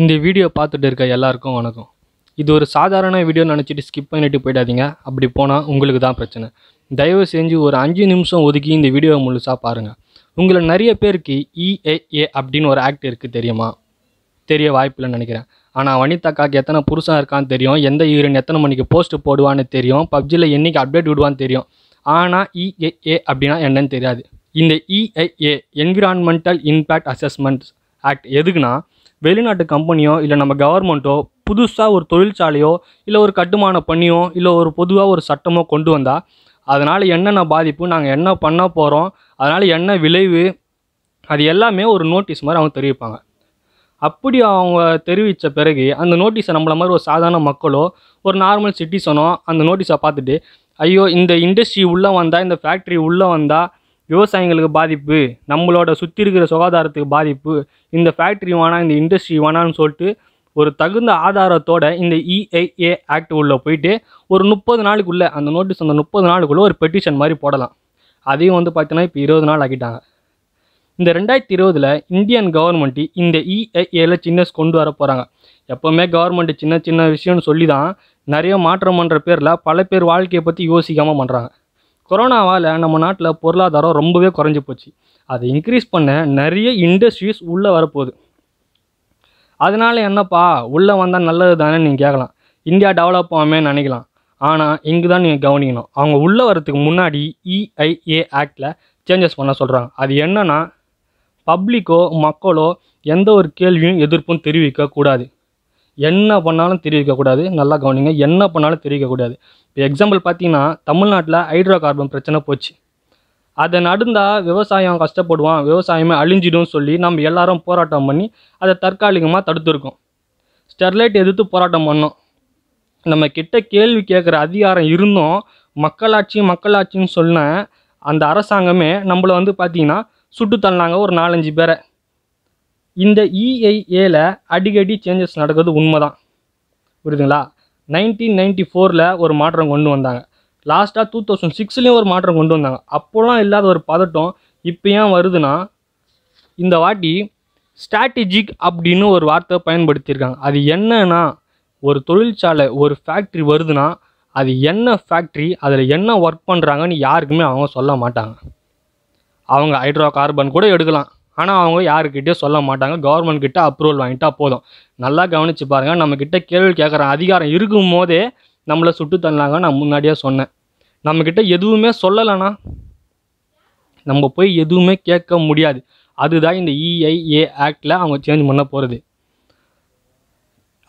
இந்த வீடியோ பார்த்துட்டு இருக்க எல்லாருக்கும் வணக்கம் இது ஒரு சாதாரண வீடியோ நினச்சிட்டு ஸ்கிப் பண்ணிட்டு போயிடாதீங்க அப்படி போனால் உங்களுக்கு தான் பிரச்சனை தயவு செஞ்சு ஒரு அஞ்சு நிமிஷம் ஒதுக்கி இந்த வீடியோவை முழுசாக பாருங்கள் உங்களை நிறைய பேருக்கு இஏஏ e அப்படின்னு ஒரு ஆக்ட் இருக்குது தெரியுமா தெரிய வாய்ப்பில்லைன்னு நினைக்கிறேன் ஆனால் வனிதாக்காக்கு எத்தனை புருஷன் இருக்கான்னு தெரியும் எந்த யூரின் எத்தனை மணிக்கு போஸ்ட் போடுவான்னு தெரியும் பப்ஜியில் என்றைக்கு அப்டேட் விடுவான்னு தெரியும் ஆனால் இஏஏ e அப்படின்னா என்னன்னு தெரியாது இந்த EIA environmental impact assessment act எதுக்குன்னா வெளிநாட்டு கம்பெனியோ இல்லை நம்ம கவர்மெண்ட்டோ புதுசாக ஒரு தொழிற்சாலையோ இல்லை ஒரு கட்டுமான பண்ணியோ இல்லை ஒரு பொதுவாக ஒரு சட்டமோ கொண்டு வந்தால் அதனால் என்னென்ன பாதிப்பு நாங்கள் என்ன பண்ண போகிறோம் அதனால் என்ன விளைவு அது எல்லாமே ஒரு நோட்டீஸ் மாதிரி அவங்க தெரிவிப்பாங்க அப்படி அவங்க தெரிவித்த பிறகு அந்த நோட்டீஸை நம்மள மாதிரி ஒரு சாதாரண மக்களோ ஒரு நார்மல் சிட்டிசனோ அந்த நோட்டீஸை பார்த்துட்டு ஐயோ இந்த இண்டஸ்ட்ரி உள்ளே வந்தால் இந்த ஃபேக்ட்ரி உள்ளே வந்தால் விவசாயிங்களுக்கு பாதிப்பு நம்மளோட சுற்றி இருக்கிற சுகாதாரத்துக்கு பாதிப்பு இந்த ஃபேக்ட்ரி வேணாம் இந்த இண்டஸ்ட்ரி வேணான்னு சொல்லிட்டு ஒரு தகுந்த ஆதாரத்தோட இந்த இஐஏ e ஆக்ட் உள்ளே போயிட்டு ஒரு முப்பது நாளுக்குள்ளே அந்த நோட்டீஸ் அந்த முப்பது நாளுக்குள்ளே ஒரு பெட்டிஷன் மாதிரி போடலாம் அதையும் வந்து பார்த்தீங்கன்னா இப்போ இருபது நாள் ஆக்கிட்டாங்க இந்த ரெண்டாயிரத்தி இருபதில் இந்தியன் கவர்மெண்ட்டு இந்த இஐஏல e சின்னஸ் கொண்டு வர போகிறாங்க எப்போவுமே கவர்மெண்ட் சின்ன சின்ன விஷயம்னு சொல்லி தான் நிறைய மாற்றம் பண்ணுற பேரில் பல பேர் வாழ்க்கையை பற்றி யோசிக்காமல் பண்ணுறாங்க கொரோனாவால் நம்ம நாட்டில் பொருளாதாரம் ரொம்பவே குறைஞ்சி போச்சு அதை இன்க்ரீஸ் பண்ண நிறைய இண்டஸ்ட்ரீஸ் உள்ளே வரப்போகுது அதனால் என்னப்பா உள்ளே வந்தால் நல்லது தானே நீங்கள் கேட்கலாம் இந்தியா டெவலப் ஆகாமே நினைக்கலாம் ஆனால் இங்கே தான் நீங்கள் கவனிக்கணும் அவங்க உள்ளே வரத்துக்கு முன்னாடி இஐஏ ஆக்டில் சேஞ்சஸ் பண்ண சொல்கிறாங்க அது என்னென்னா பப்ளிக்கோ மக்களோ எந்த ஒரு கேள்வியும் எதிர்ப்பும் தெரிவிக்கக்கூடாது என்ன பண்ணாலும் தெரிவிக்கக்கூடாது நல்லா கவனிங்க என்ன பண்ணாலும் தெரிவிக்கக்கூடாது இப்போ எக்ஸாம்பிள் பார்த்தீங்கன்னா தமிழ்நாட்டில் ஹைட்ரோ கார்பன் பிரச்சனை போச்சு அதை நடந்தால் விவசாயம் கஷ்டப்படுவான் விவசாயமே அழிஞ்சிடும் சொல்லி நம்ம எல்லாரும் போராட்டம் பண்ணி அதை தற்காலிகமாக தடுத்துருக்கோம் ஸ்டெர்லைட் எதிர்த்து போராட்டம் பண்ணோம் நம்ம கிட்ட கேள்வி கேட்குற அதிகாரம் இருந்தும் மக்களாட்சி மக்களாட்சின்னு சொன்ன அந்த அரசாங்கமே நம்மளை வந்து பார்த்திங்கன்னா சுட்டு தள்ளினாங்க ஒரு நாலஞ்சு பேரை இந்த இஐஏல e அடிக்கடி சேஞ்சஸ் நடக்கிறது உண்மைதான் புரியுதுங்களா நைன்டீன் நைன்டி ஃபோரில் ஒரு மாற்றம் கொண்டு வந்தாங்க லாஸ்ட்டாக டூ தௌசண்ட் சிக்ஸ்லேயும் ஒரு மாற்றம் கொண்டு வந்தாங்க அப்போலாம் இல்லாத ஒரு பதட்டம் இப்போ ஏன் வருதுன்னா இந்த வாட்டி ஸ்ட்ராட்டஜிக் அப்படின்னு ஒரு வார்த்தை பயன்படுத்தியிருக்காங்க அது என்னன்னா ஒரு தொழிற்சாலை ஒரு ஃபேக்ட்ரி வருதுன்னா அது என்ன ஃபேக்ட்ரி அதில் என்ன ஒர்க் பண்ணுறாங்கன்னு யாருக்குமே அவங்க சொல்ல மாட்டாங்க அவங்க ஹைட்ரோ கார்பன் கூட எடுக்கலாம் ஆனால் அவங்க யாருக்கிட்டே சொல்ல மாட்டாங்க கவர்மெண்ட் கிட்ட அப்ரூவல் வாங்கிட்டா போதும் நல்லா கவனித்து பாருங்கள் நம்மக்கிட்ட கேள்வி கேட்குற அதிகாரம் இருக்கும் போதே நம்மளை சுட்டு தள்ளாங்க நான் முன்னாடியே சொன்னேன் நம்மக்கிட்ட எதுவுமே சொல்லலைண்ணா நம்ம போய் எதுவுமே கேட்க முடியாது அதுதான் இந்த இஐஏ e ஆக்டில் அவங்க சேஞ்ச் பண்ண போகிறது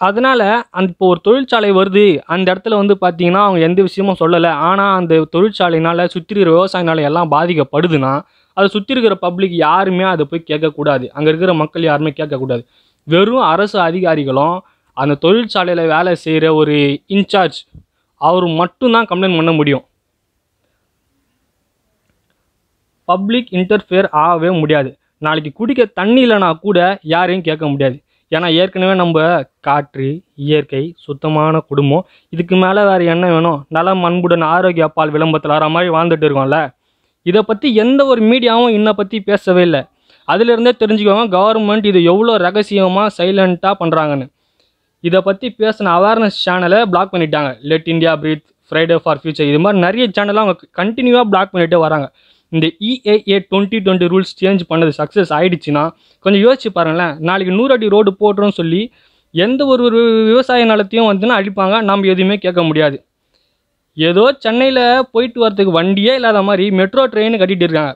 அதனால் அந்த இப்போ ஒரு தொழிற்சாலை வருது அந்த இடத்துல வந்து பார்த்திங்கன்னா அவங்க எந்த விஷயமும் சொல்லலை ஆனால் அந்த தொழிற்சாலையினால் சுற்றி விவசாயினால் எல்லாம் பாதிக்கப்படுதுன்னா அதை சுற்றி இருக்கிற பப்ளிக் யாருமே அதை போய் கேட்கக்கூடாது அங்கே இருக்கிற மக்கள் யாருமே கேட்கக்கூடாது வெறும் அரசு அதிகாரிகளும் அந்த தொழிற்சாலையில் வேலை செய்கிற ஒரு இன்சார்ஜ் அவர் மட்டும்தான் கம்ப்ளைண்ட் பண்ண முடியும் பப்ளிக் இன்டர்ஃபியர் ஆகவே முடியாது நாளைக்கு குடிக்க தண்ணி இல்லைனா கூட யாரையும் கேட்க முடியாது ஏன்னா ஏற்கனவே நம்ம காற்று இயற்கை சுத்தமான குடும்பம் இதுக்கு மேலே வேறு என்ன வேணும் நல்ல மண்புடன் ஆரோக்கிய அப்பால் விளம்பரத்தில் வர மாதிரி வாழ்ந்துட்டு இருக்கோம்ல இதை பற்றி எந்த ஒரு மீடியாவும் இன்னை பற்றி பேசவே இல்லை அதிலிருந்தே தெரிஞ்சுக்கோங்க கவர்மெண்ட் இது எவ்வளோ ரகசியமாக சைலண்ட்டாக பண்ணுறாங்கன்னு இதை பற்றி பேசின அவேர்னஸ் சேனலை பிளாக் பண்ணிட்டாங்க let India breathe Friday for future இது மாதிரி நிறைய சேனலாக அவங்க கண்டினியூவாக பிளாக் பண்ணிகிட்டே வராங்க இந்த EIA twenty twenty rules change பண்ணது சக்ஸஸ் ஆகிடுச்சுன்னா கொஞ்சம் யோசிச்சு பாருங்களேன் நாளைக்கு நூறு அடி ரோடு போடுறோன்னு சொல்லி எந்த ஒரு விவசாய நிலத்தையும் வந்துன்னா அடிப்பாங்க நம்ம எதுவுமே கேட்க முடியாது ஏதோ சென்னையில் போயிட்டு வர்றதுக்கு வண்டியே இல்லாத மாதிரி மெட்ரோ ட்ரெயின் கட்டிகிட்டு இருக்காங்க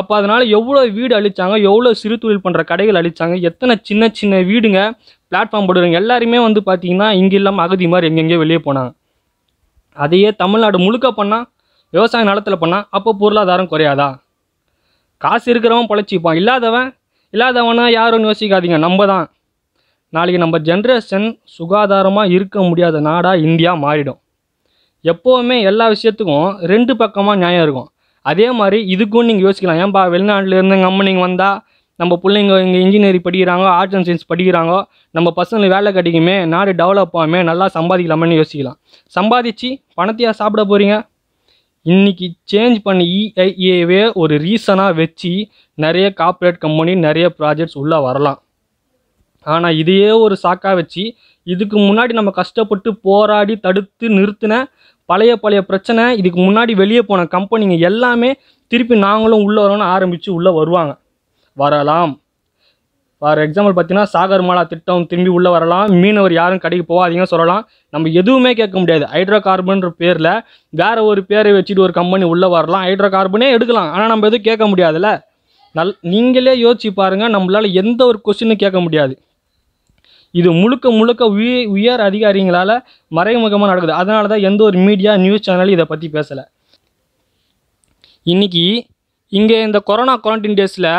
அப்போ அதனால் எவ்வளோ வீடு அழிச்சாங்க எவ்வளோ சிறு தொழில் பண்ணுற கடைகள் அழிச்சாங்க எத்தனை சின்ன சின்ன வீடுங்க பிளாட்ஃபார்ம் போடுறாங்க எல்லாருமே வந்து பார்த்திங்கன்னா இங்கே இல்லாமல் அகதி மாதிரி எங்கெங்கேயோ வெளியே போனாங்க அதையே தமிழ்நாடு முழுக்க பண்ணால் விவசாய நிலத்தில் பண்ணால் அப்போ பொருளாதாரம் குறையாதா காசு இருக்கிறவன் பழச்சிப்பான் இல்லாதவன் இல்லாதவனா யாரும் யோசிக்காதீங்க நம்ம தான் நாளைக்கு நம்ம ஜென்ரேஷன் சுகாதாரமாக இருக்க முடியாத நாடாக இந்தியா மாறிடும் எப்போவுமே எல்லா விஷயத்துக்கும் ரெண்டு பக்கமாக நியாயம் இருக்கும் அதே மாதிரி இதுக்கும் நீங்கள் யோசிக்கலாம் ஏன்பா வெளிநாட்டிலேருந்து எங்கள் அம்மா நீங்கள் வந்தால் நம்ம பிள்ளைங்க இங்கே இன்ஜினியரிங் படிக்கிறாங்க ஆர்ட்ஸ் அண்ட் சயின்ஸ் படிக்கிறாங்கோ நம்ம பசங்களுக்கு வேலை கிடைக்குமே நாடு டெவலப் ஆகுமே நல்லா சம்பாதிக்கலாமே யோசிக்கலாம் சம்பாதிச்சு பணத்தையாக சாப்பிட போகிறீங்க இன்றைக்கி சேஞ்ச் பண்ணி இஐஏவே e ஒரு ரீசனாக வச்சு நிறைய கார்ப்பரேட் கம்பெனி நிறைய ப்ராஜெக்ட்ஸ் உள்ளே வரலாம் ஆனால் இதையே ஒரு சாக்காக வச்சு இதுக்கு முன்னாடி நம்ம கஷ்டப்பட்டு போராடி தடுத்து நிறுத்தின பழைய பழைய பிரச்சனை இதுக்கு முன்னாடி வெளியே போன கம்பெனிங்க எல்லாமே திருப்பி நாங்களும் உள்ளே வரோம்னு ஆரம்பித்து உள்ளே வருவாங்க வரலாம் ஃபார் எக்ஸாம்பிள் பார்த்தீங்கன்னா சாகர் மாலா திட்டம் திரும்பி உள்ளே வரலாம் மீனவர் யாரும் கடைக்கு போகாதீங்கன்னு சொல்லலாம் நம்ம எதுவுமே கேட்க முடியாது ஹைட்ரோ கார்பன்ற பேரில் வேறு ஒரு பேரை வச்சுட்டு ஒரு கம்பெனி உள்ளே வரலாம் ஹைட்ரோ கார்பனே எடுக்கலாம் ஆனால் நம்ம எதுவும் கேட்க முடியாதுல்ல நல் நீங்களே யோசிச்சு பாருங்கள் நம்மளால் எந்த ஒரு கொஸ்டினும் கேட்க முடியாது இது முழுக்க முழுக்க உய உயர் அதிகாரிகளால் மறைமுகமாக நடக்குது அதனால தான் எந்த ஒரு மீடியா நியூஸ் சேனலும் இதை பற்றி பேசலை இன்றைக்கி இங்கே இந்த கொரோனா குவாரண்டைன் டேஸில்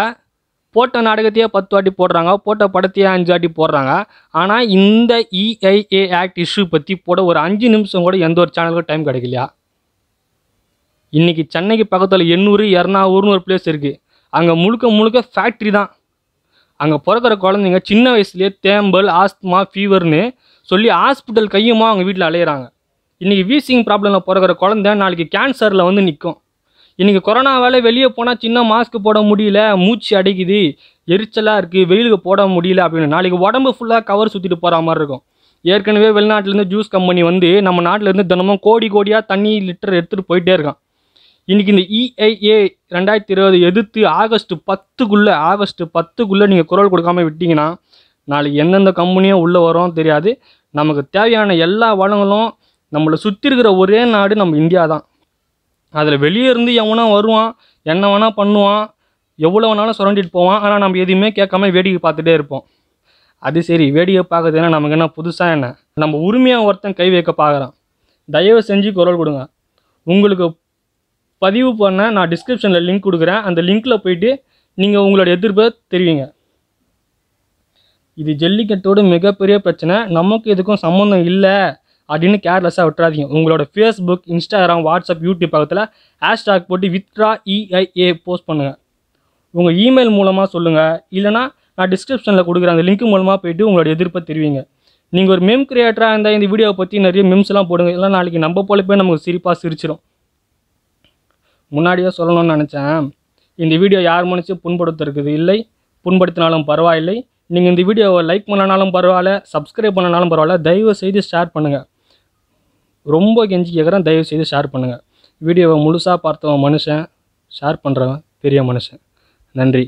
போட்ட நாடகத்தையே பத்து வாட்டி போடுறாங்க போட்ட படத்தையே அஞ்சு வாட்டி போடுறாங்க ஆனால் இந்த இஐஏ ஆக்ட் இஷ்யூ பற்றி போட ஒரு அஞ்சு நிமிஷம் கூட எந்த ஒரு சேனலுக்கும் டைம் கிடைக்கலையா இன்றைக்கி சென்னைக்கு பக்கத்தில் எண்ணூறு இரநூறுன்னு ஒரு பிளேஸ் இருக்குது அங்கே முழுக்க முழுக்க ஃபேக்ட்ரி தான் அங்கே பிறக்கிற குழந்தைங்க சின்ன வயசுலேயே தேம்பல் ஆஸ்துமா ஃபீவர்னு சொல்லி ஹாஸ்பிட்டல் கையுமா அவங்க வீட்டில் அலையிறாங்க இன்றைக்கி வீசிங் ப்ராப்ளமில் பிறக்கிற குழந்த நாளைக்கு கேன்சரில் வந்து நிற்கும் இன்றைக்கி கொரோனா வேலை வெளியே போனால் சின்ன மாஸ்க் போட முடியல மூச்சு அடைக்குது எரிச்சலாக இருக்குது வெயிலுக்கு போட முடியல அப்படின்னு நாளைக்கு உடம்பு ஃபுல்லாக கவர் சுற்றிட்டு போகிற மாதிரி இருக்கும் ஏற்கனவே வெளிநாட்டிலேருந்து ஜூஸ் கம்பெனி வந்து நம்ம நாட்டிலேருந்து தினமும் கோடி கோடியாக தண்ணி லிட்டர் எடுத்துகிட்டு போயிட்டே இருக்கான் இன்றைக்கி இந்த இஐஏ e ரெண்டாயிரத்தி இருபது எதிர்த்து ஆகஸ்ட் பத்துக்குள்ளே ஆகஸ்ட் பத்துக்குள்ளே நீங்கள் குரல் கொடுக்காம விட்டிங்கன்னா நாளைக்கு எந்தெந்த கம்பெனியும் உள்ளே வரும் தெரியாது நமக்கு தேவையான எல்லா வளங்களும் நம்மளை சுற்றி இருக்கிற ஒரே நாடு நம்ம இந்தியா தான் அதில் வெளியே இருந்து எவனா வருவான் என்ன வேணால் பண்ணுவான் எவ்வளோ வேணாலும் சுரண்டிட்டு போவான் ஆனால் நம்ம எதுவுமே கேட்காம வேடிக்கை பார்த்துட்டே இருப்போம் அது சரி வேடிக்கை பார்க்குறதுனா நமக்கு என்ன புதுசாக என்ன நம்ம உரிமையாக ஒருத்தன் கை வைக்க பார்க்குறான் தயவு செஞ்சு குரல் கொடுங்க உங்களுக்கு பதிவு பண்ண நான் டிஸ்கிரிப்ஷனில் லிங்க் கொடுக்குறேன் அந்த லிங்க்கில் போயிட்டு நீங்கள் உங்களோட எதிர்ப்பை தெரிவிங்க இது ஜல்லிக்கட்டோட மிகப்பெரிய பிரச்சனை நமக்கு எதுக்கும் சம்மந்தம் இல்லை அப்படின்னு கேர்லெஸ்ஸாக விட்டுறாதீங்க உங்களோட ஃபேஸ்புக் இன்ஸ்டாகிராம் வாட்ஸ்அப் யூடியூப் பக்கத்தில் ஹேஷ்டாக் போட்டு வித்ரா இஐஏ e போஸ்ட் பண்ணுங்கள் உங்கள் இமெயில் மூலமாக சொல்லுங்கள் இல்லைனா நான் டிஸ்கிரிப்ஷனில் கொடுக்குற அந்த லிங்க் மூலமாக போயிட்டு உங்களோட எதிர்ப்பை தெரிவிங்க நீங்கள் ஒரு மெம் கிரியேட்டராக இருந்தால் இந்த வீடியோவை பற்றி நிறைய மெம்ஸ்லாம் போடுங்க இல்லை நாளைக்கு நம்ம போல போய் நமக்கு சிரிப்பாக சிரிச்சிடும் முன்னாடியே சொல்லணும்னு நினச்சேன் இந்த வீடியோ யார் மனுச்சு புண்படுத்திருக்குது இல்லை புண்படுத்தினாலும் பரவாயில்லை நீங்கள் இந்த வீடியோவை லைக் பண்ணனாலும் பரவாயில்ல சப்ஸ்கிரைப் பண்ணனாலும் பரவாயில்ல தயவு செய்து ஷேர் பண்ணுங்கள் ரொம்ப கெஞ்சி கேட்குறேன் தயவு செய்து ஷேர் பண்ணுங்கள் வீடியோவை முழுசாக பார்த்தவன் மனுஷன் ஷேர் பண்ணுறவன் பெரிய மனுஷன் நன்றி